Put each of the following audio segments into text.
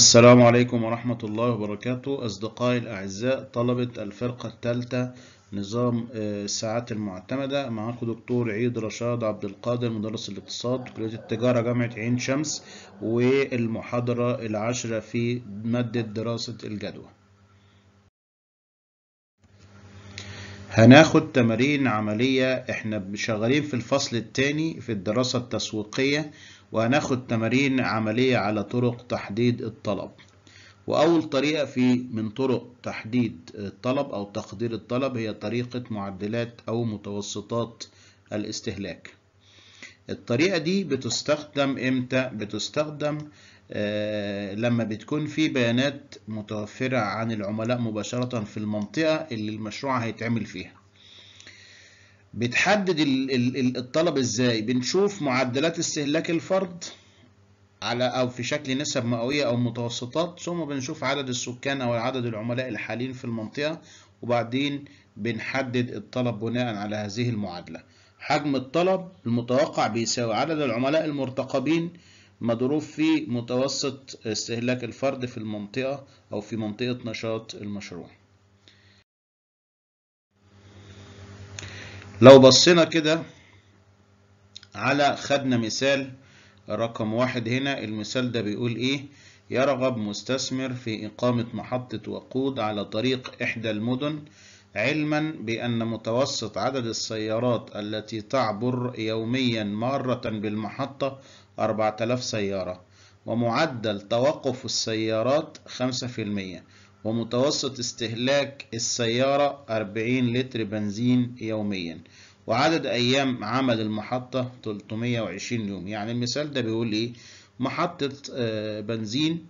السلام عليكم ورحمة الله وبركاته أصدقائي الأعزاء طلبة الفرقة الثالثة نظام آه، الساعات المعتمدة معاكم دكتور عيد رشاد عبد القادر مدرس الاقتصاد كلية التجارة جامعة عين شمس والمحاضرة العاشرة في مادة دراسة الجدوى هناخد تمارين عملية احنا شغالين في الفصل الثاني في الدراسة التسويقية وهناخد تمارين عملية على طرق تحديد الطلب وأول طريقة في من طرق تحديد الطلب أو تقدير الطلب هي طريقة معدلات أو متوسطات الاستهلاك الطريقة دي بتستخدم إمتى؟ بتستخدم آه، لما بتكون في بيانات متوفرة عن العملاء مباشرة في المنطقة اللي المشروع هيتعمل فيها بتحدد الطلب ازاي بنشوف معدلات استهلاك الفرد على او في شكل نسب مئويه او متوسطات ثم بنشوف عدد السكان او عدد العملاء الحاليين في المنطقه وبعدين بنحدد الطلب بناء على هذه المعادله حجم الطلب المتوقع بيساوي عدد العملاء المرتقبين مضروب في متوسط استهلاك الفرد في المنطقة أو في منطقة نشاط المشروع لو بصينا كده على خدنا مثال رقم واحد هنا المثال ده بيقول إيه يرغب مستثمر في إقامة محطة وقود على طريق إحدى المدن علما بأن متوسط عدد السيارات التي تعبر يوميا مارة بالمحطة 4000 سيارة ومعدل توقف السيارات 5% ومتوسط استهلاك السيارة 40 لتر بنزين يوميا وعدد أيام عمل المحطة 320 يوم يعني المثال ده بيقول إيه محطة آه، بنزين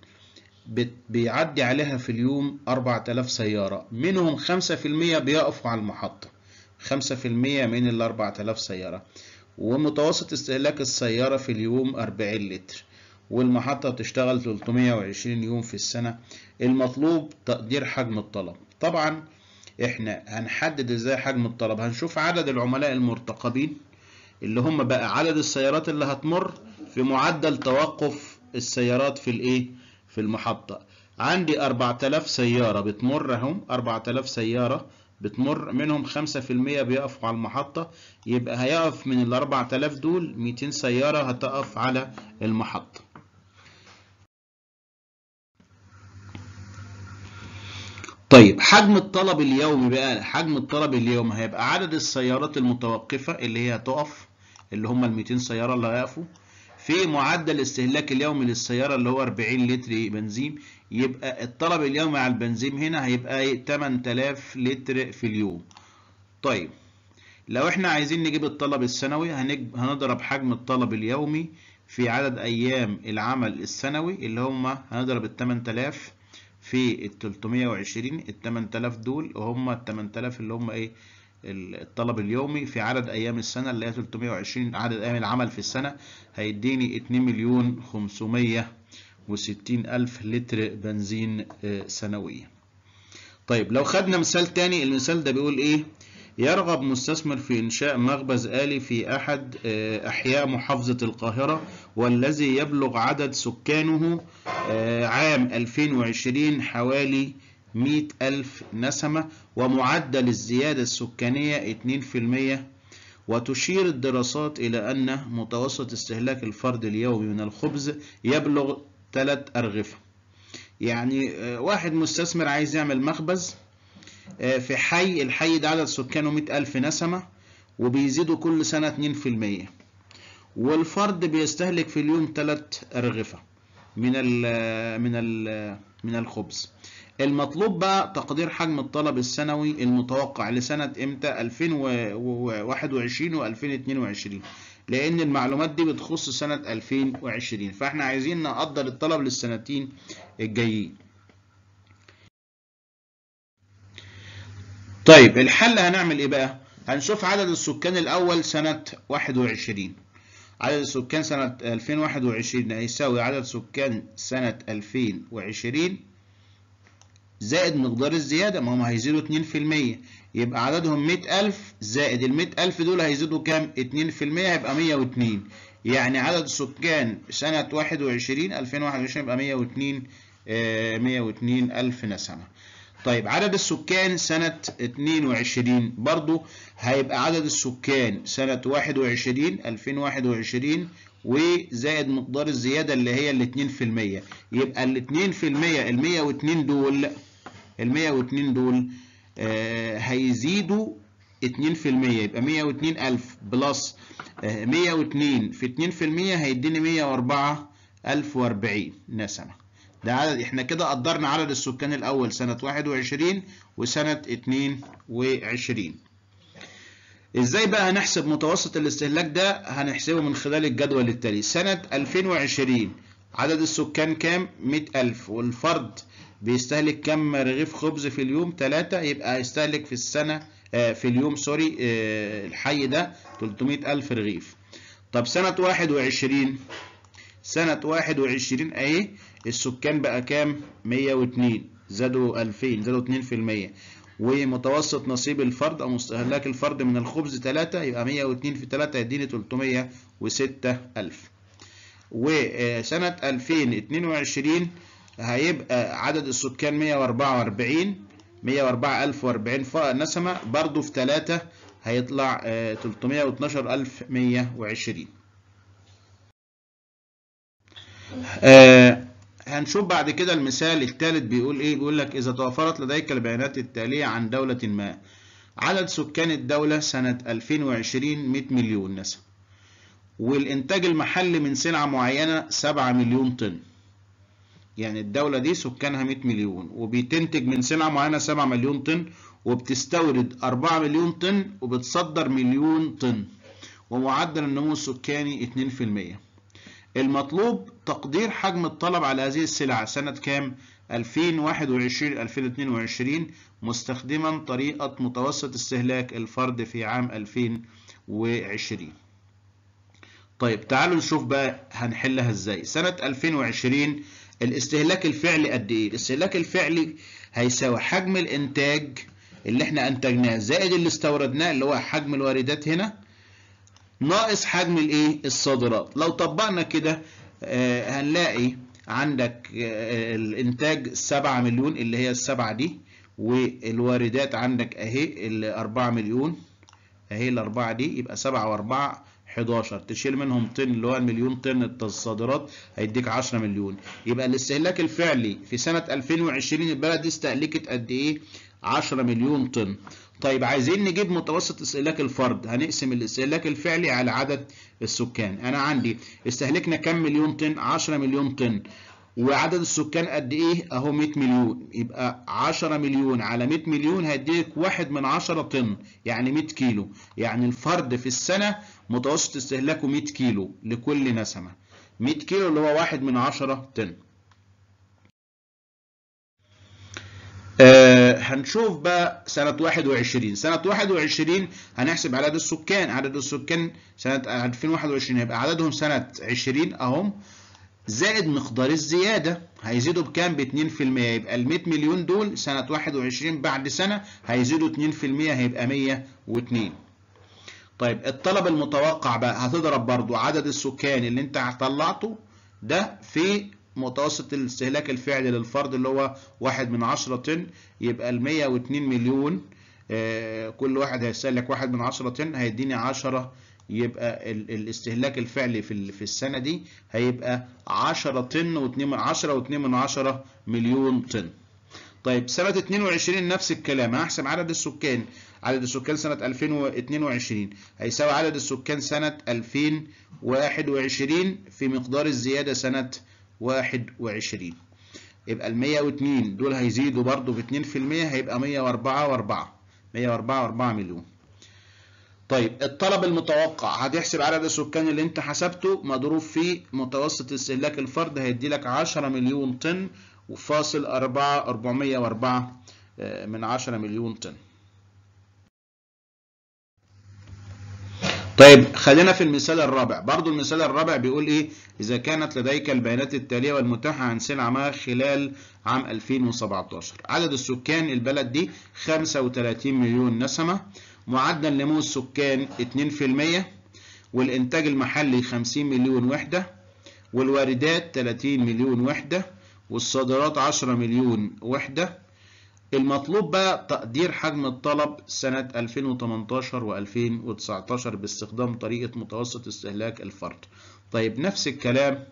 بيعدي عليها في اليوم 4000 سيارة منهم 5% بيقفوا على المحطة 5% من ال 4000 سيارة ومتوسط استهلاك السيارة في اليوم 40 لتر والمحطة بتشتغل 320 يوم في السنة المطلوب تقدير حجم الطلب طبعا احنا هنحدد ازاي حجم الطلب هنشوف عدد العملاء المرتقبين اللي هم بقى عدد السيارات اللي هتمر في معدل توقف السيارات في الايه في المحطة عندي 4000 سيارة بتمر اهم 4000 سيارة بتمر منهم 5% بيقفوا على المحطة يبقى هيقف من ال 4000 دول 200 سيارة هتقف على المحطة طيب حجم الطلب اليومي بقى حجم الطلب اليومي هيبقى عدد السيارات المتوقفة اللي هي هتقف اللي هم ال 200 سيارة اللي هيقفوا في معدل استهلاك اليومي للسيارة اللي هو 40 لتر بنزين يبقى الطلب اليومي على البنزين هنا هيبقى 8000 لتر في اليوم طيب لو احنا عايزين نجيب الطلب السنوي هنضرب حجم الطلب اليومي في عدد ايام العمل السنوي اللي هما هنضرب ال 8000 في ال 320 ال 8000 دول وهم ال 8000 اللي هم ايه الطلب اليومي في عدد ايام السنه اللي هي 320 عدد ايام العمل في السنه هيديني 2 مليون 560 الف لتر بنزين آه، سنويا طيب لو خدنا مثال تاني المثال ده بيقول ايه يرغب مستثمر في إنشاء مخبز آلي في أحد آه، أحياء محافظة القاهرة والذي يبلغ عدد سكانه آه، عام 2020 حوالي مئة ألف نسمة ومعدل الزيادة السكانية 2% وتشير الدراسات إلى أن متوسط استهلاك الفرد اليومي من الخبز يبلغ 3 أرغفة يعني آه، واحد مستثمر عايز يعمل مخبز آه، في حي الحي ده عدد سكانه مئة ألف نسمة وبيزيدوا كل سنة 2% والفرد بيستهلك في اليوم 3 أرغفة من الـ آه، من الـ من الخبز المطلوب بقى تقدير حجم الطلب السنوي المتوقع لسنة امتى 2021 و 2022 لان المعلومات دي بتخص سنة 2020 فاحنا عايزين نقدر الطلب للسنتين الجايين طيب الحل هنعمل ايه بقى هنشوف عدد السكان الاول سنة 21 عدد السكان سنة 2021 هيساوي عدد سكان سنة 2020 زائد مقدار الزيادة ما هم هيزيدوا 2% يبقى عددهم 100000 زائد ال 100000 دول هيزيدوا كام؟ 2% هيبقى 102 يعني عدد سكان سنة 21 2021 يبقى 102 102000 آه، نسمة. طيب عدد السكان سنة 22 برضو هيبقى عدد السكان سنة 21 2021 وزائد مقدار الزيادة اللي هي ال 2% يبقى ال 2% ال 102 دول ال 102 دول آه، هيزيدوا 2% يبقى 102000 بلس 102 آه، في 2% هيديني 104040 نسمة ده عدد احنا كده قدرنا عدد السكان الاول سنة 21 وسنة 22 ازاي بقى هنحسب متوسط الاستهلاك ده هنحسبه من خلال الجدول التالي سنة 2020 عدد السكان كام 100000 والفرد بيستهلك كم رغيف خبز في اليوم ثلاثة يبقى هيستهلك في السنة آه، في اليوم سوري آه، الحي ده 300 ألف رغيف طب سنة 21 سنة 21 أهي السكان بقى كام 102 زادوا 2000 زادوا 2% ومتوسط نصيب الفرد أو مستهلك الفرد من الخبز 3 يبقى 102 في 3 يديني 306 ألف وسنة 2022 هيبقى عدد السكان 144 104040 نسمة برضو في 3 هيطلع 312120 آه، آه، هنشوف بعد كده المثال الثالث بيقول ايه بيقول لك اذا توفرت لديك البيانات التالية عن دولة ما عدد سكان الدولة سنة 2020 100 مليون نسمة والانتاج المحلي من سلعة معينة 7 مليون طن يعني الدولة دي سكانها 100 مليون وبتنتج من سلعة معينة 7 مليون طن وبتستورد 4 مليون طن وبتصدر مليون طن ومعدل النمو السكاني 2% المطلوب تقدير حجم الطلب على هذه السلعه سنة كام؟ 2021-2022 مستخدما طريقة متوسط استهلاك الفرد في عام 2020 طيب تعالوا نشوف بقى هنحلها ازاي سنة 2020 الاستهلاك الفعلي قد ايه الاستهلاك الفعلي هيساوي حجم الانتاج اللي احنا انتجناه زائد اللي استوردناه اللي هو حجم الواردات هنا ناقص حجم الايه الصادرات لو طبقنا كده آه هنلاقي عندك آه الانتاج 7 مليون اللي هي السبعة دي والواردات عندك اهي ال 4 مليون اهي الاربعة دي يبقى 7 و4 11 تشيل منهم طن اللي هو المليون طن الصادرات هيديك 10 مليون يبقى الاستهلاك الفعلي في سنة 2020 البلد دي استهلكت قد ايه 10 مليون طن طيب عايزين نجيب متوسط استهلاك الفرد هنقسم الاستهلاك الفعلي على عدد السكان انا عندي استهلكنا كام مليون طن 10 مليون طن وعدد السكان قد ايه اهو 100 مليون يبقى 10 مليون على 100 مليون هيديك 1 من 10 طن يعني 100 كيلو يعني الفرد في السنه متوسط استهلاكه 100 كيلو لكل نسمه 100 كيلو اللي هو 1 من 10 طن آه هنشوف بقى سنة 21 سنة 21 هنحسب عدد السكان عدد السكان سنة 2021 هيبقى عددهم سنة 20 أهم زائد مقدار الزيادة هيزيدوا بكام ب 2% يبقى ال 100 مليون دول سنة 21 بعد سنة هيزيدوا 2% هيبقى 102 طيب الطلب المتوقع بقى هتضرب برضو عدد السكان اللي انت طلعته ده في متوسط الاستهلاك الفعلي للفرد اللي هو واحد من عشرة طن يبقى ال 102 مليون آه، كل واحد هيستهلك واحد من عشرة طن هيديني 10 يبقى الاستهلاك الفعلي في في السنه دي هيبقى 10 طن و2 10 و2 من 10 مليون طن. طيب سنه 22 نفس الكلام هحسب عدد السكان عدد السكان سنه 2022 هيساوي عدد السكان سنه 2021 في مقدار الزياده سنه 21 يبقى ال 102 دول هيزيدوا برضه ب 2% هيبقى 104 و4 104 و4 مليون طيب الطلب المتوقع هتحسب عدد السكان اللي انت حسبته مضروب في متوسط استهلاك الفرد هيدي لك 10 مليون طن وفاصل 4 404 آه، من 10 مليون طن طيب خلينا في المثال الرابع برضو المثال الرابع بيقول ايه اذا كانت لديك البيانات التالية والمتاحة عن سلعة ما خلال عام 2017 عدد السكان البلد دي 35 مليون نسمة معدل نمو السكان 2% والإنتاج المحلي 50 مليون وحدة والواردات 30 مليون وحدة والصادرات 10 مليون وحدة المطلوب بقى تقدير حجم الطلب سنة 2018 و2019 باستخدام طريقة متوسط استهلاك الفرد طيب نفس الكلام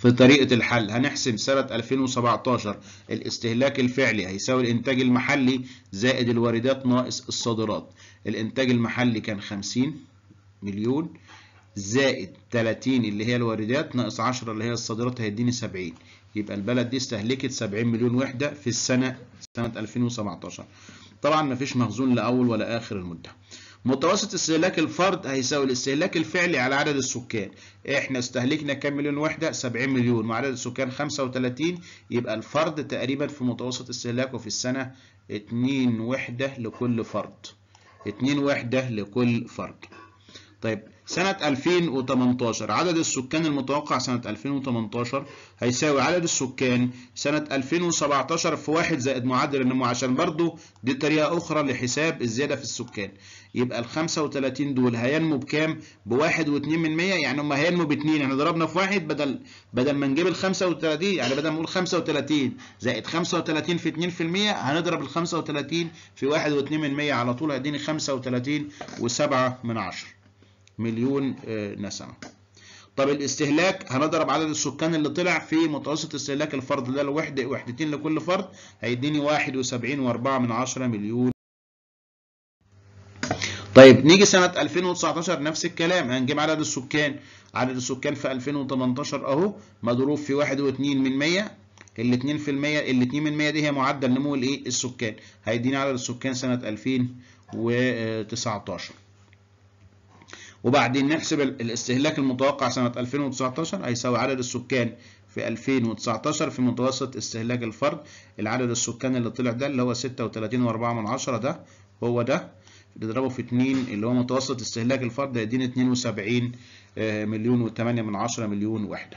في طريقة الحل هنحسم سنة 2017 الاستهلاك الفعلي هيساوي الإنتاج المحلي زائد الواردات ناقص الصادرات الإنتاج المحلي كان 50 مليون زائد 30 اللي هي الواردات ناقص 10 اللي هي الصادرات هيديني 70 يبقى البلد دي استهلكت 70 مليون وحدة في السنة سنة 2017 طبعا مفيش مخزون لأول ولا آخر المدة متوسط استهلاك الفرد هيساوي الاستهلاك الفعلي على عدد السكان احنا استهلكنا كام مليون وحده 70 مليون مع عدد السكان 35 يبقى الفرد تقريبا في متوسط استهلاكه في السنه 2 وحده لكل فرد 2 وحده لكل فرد طيب سنة 2018 عدد السكان المتوقع سنة 2018 هيساوي عدد السكان سنة 2017 في واحد زائد معدل النمو عشان برضو دي طريقة أخرى لحساب الزيادة في السكان يبقى ال 35 دول هينمو بكام؟ ب 1.2% من 100 يعني هم هينمو باتنين احنا ضربنا في واحد بدل بدل ما نجيب ال 35 يعني بدل ما نقول 35 زائد 35 في 2% هنضرب ال 35 في 1.2% من 100 على طول هيديني 35 و7 من 10 مليون آه، نسمة. طب الاستهلاك هنضرب عدد السكان اللي طلع في متوسط استهلاك الفرد ده لوحدة وحدتين لكل فرد هيديني 71.4 من 10 مليون طيب نيجي سنة 2019 نفس الكلام هنجيب عدد السكان عدد السكان في 2018 اهو مضروب في 1 و2 من 100 ال 2 في المية ال 2 من 100 دي هي معدل نمو الايه السكان هيدينا عدد السكان سنة 2019 وبعدين نحسب الاستهلاك المتوقع سنة 2019 هيساوي عدد السكان في 2019 في متوسط استهلاك الفرد العدد السكان اللي طلع ده اللي هو 36.4 ده هو ده بيضربه في 2 اللي هو متوسط استهلاك الفرد اتنين 72 آه، مليون و8 من 10 مليون وحده.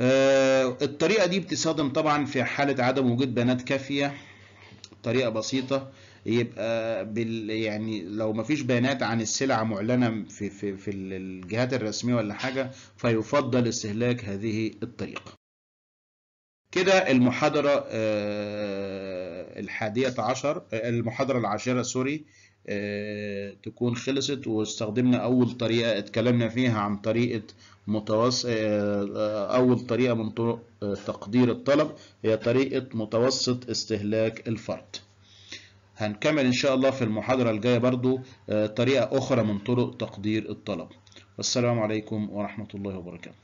آه، الطريقه دي بتصادم طبعا في حاله عدم وجود بيانات كافيه طريقه بسيطه يبقى بال يعني لو ما فيش بيانات عن السلعة معلنة في, في, في الجهات الرسمية ولا حاجة فيفضل استهلاك هذه الطريقة كده المحاضرة آه الحادية عشر المحاضرة العاشرة سوري آه، تكون خلصت واستخدمنا أول طريقة اتكلمنا فيها عن طريقة متوسط آه، آه، أول طريقة من طرق تقدير الطلب هي طريقة متوسط استهلاك الفرد هنكمل إن شاء الله في المحاضرة الجاية برضو طريقة أخرى من طرق تقدير الطلب والسلام عليكم ورحمة الله وبركاته